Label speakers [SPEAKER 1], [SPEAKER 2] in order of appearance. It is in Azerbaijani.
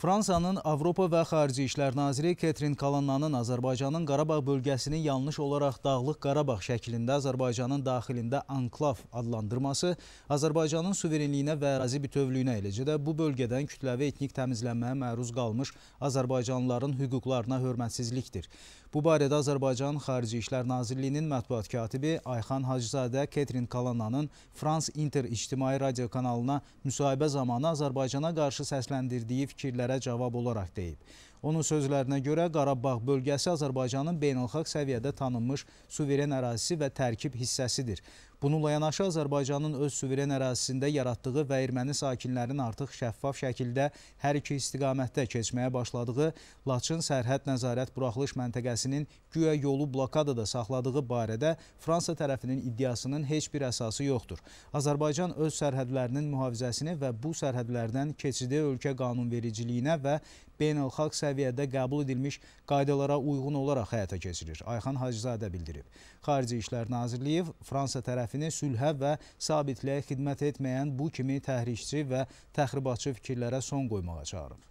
[SPEAKER 1] Fransanın Avropa və Xarici İşlər Naziri Ketrin Kalannanın Azərbaycanın Qarabağ bölgəsini yanlış olaraq Dağlıq Qarabağ şəklində Azərbaycanın daxilində anklav adlandırması Azərbaycanın suverenliyinə və ərazi bütövlüyünə eləcə də bu bölgədən kütləvi etnik təmizlənməyə məruz qalmış azərbaycanlıların hüquqlarına hörmətsizlikdir. Bu barədə Azərbaycan Xarici İşlər Nazirliyinin mətbuat katibi Ayxan Hacızadə Ketrin Kalannanın Frans Inter İctimai Radio kanalına müsahibə zamanı Azərbaycana qarşı səsləndirdiyi fikirlərə təkliflərə cavab olaraq deyib. Onun sözlərinə görə Qarabağ bölgəsi Azərbaycanın beynəlxalq səviyyədə tanınmış suveren ərazisi və tərkib hissəsidir. Bununla yanaşı Azərbaycanın öz suveren ərazisində yaratdığı və erməni sakinlərinin artıq şəffaf şəkildə hər iki istiqamətdə keçməyə başladığı Laçın sərhəd nəzarət buraxılış məntəqəsinin güya yolu blokadada saxladığı barədə Fransa tərəfinin iddiasının heç bir əsası yoxdur. Azərbaycan öz sərhədlərinin mühafizəsini və bu sərhədlərdən keçidi ölkə qanunvericiliyinə və beynəlxalq səviyyədə səviyyədə qəbul edilmiş qaydalara uyğun olaraq həyata keçirir. Ayxan Hacızadə bildirib. Xarici İşlər Nazirliyi Fransa tərəfini sülhə və sabitliyə xidmət etməyən bu kimi təhrikçi və təxribatçı fikirlərə son qoymağa çağırıb.